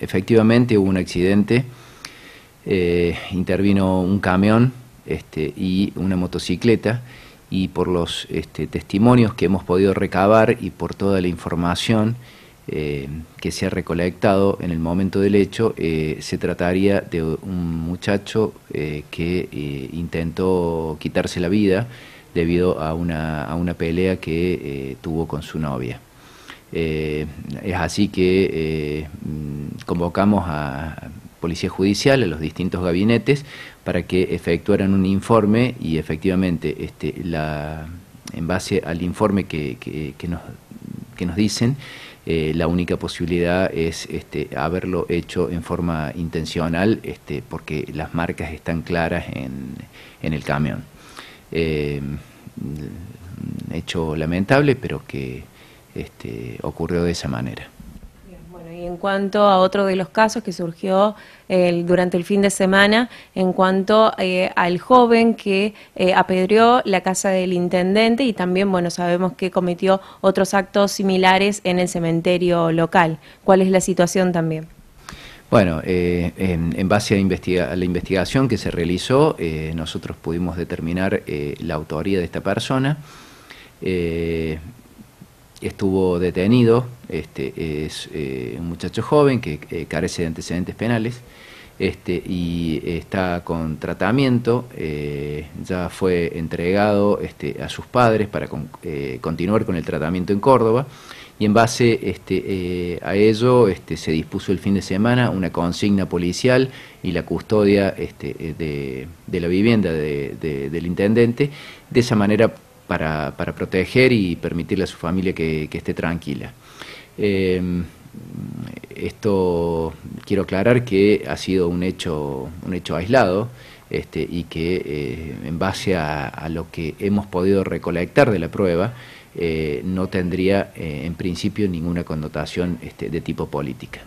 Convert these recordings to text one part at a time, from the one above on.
efectivamente hubo un accidente, eh, intervino un camión este, y una motocicleta y por los este, testimonios que hemos podido recabar y por toda la información eh, que se ha recolectado en el momento del hecho, eh, se trataría de un muchacho que intentó quitarse la vida debido a una, a una pelea que tuvo con su novia. es así que convocamos a Policía Judicial, a los distintos gabinetes, para que efectuaran un informe y efectivamente este, en base al informe que, nos, dicen, eh, la única posibilidad es este, haberlo hecho en forma intencional, este, porque las marcas están claras en, el camión. Eh, hecho lamentable, pero que este, ocurrió de esa manera en cuanto a otro de los casos que surgió durante el fin de semana, en cuanto eh, al joven que eh, apedreó la casa del intendente y también, bueno, sabemos que cometió otros actos similares en el cementerio local. ¿Cuál es la situación también? Bueno, eh, en, base a, la investigación que se realizó, nosotros pudimos determinar la autoría de esta persona estuvo detenido, este, es eh, un muchacho joven que eh, carece de antecedentes penales este, y está con tratamiento, eh, ya fue entregado este, a sus padres para continuar con el tratamiento en Córdoba y en base este, a ello este, se dispuso el fin de semana una consigna policial y la custodia este, de, la vivienda del intendente, de esa manera para, proteger y permitirle a su familia que, esté tranquila. Eh, esto quiero aclarar que ha sido un hecho, un hecho aislado este, y que eh, en base a, lo que hemos podido recolectar de la prueba eh, no tendría en principio ninguna connotación este, de tipo política.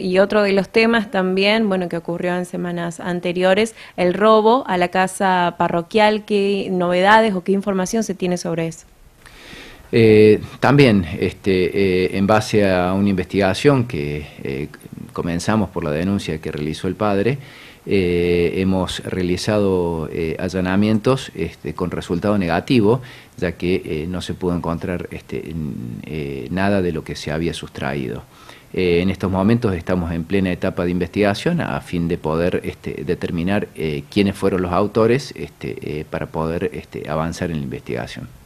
Y otro de los temas también, bueno, que ocurrió en semanas anteriores, el robo a la casa parroquial. ¿Qué novedades o qué información se tiene sobre eso? Eh, también, este, eh, en base a una investigación que eh, comenzamos por la denuncia que realizó el padre, eh, hemos realizado eh, allanamientos este, con resultado negativo, ya que eh, no se pudo encontrar este, nada de lo que se había sustraído. en estos momentos estamos en plena etapa de investigación a fin de poder este, determinar quiénes fueron los autores para poder avanzar en la investigación.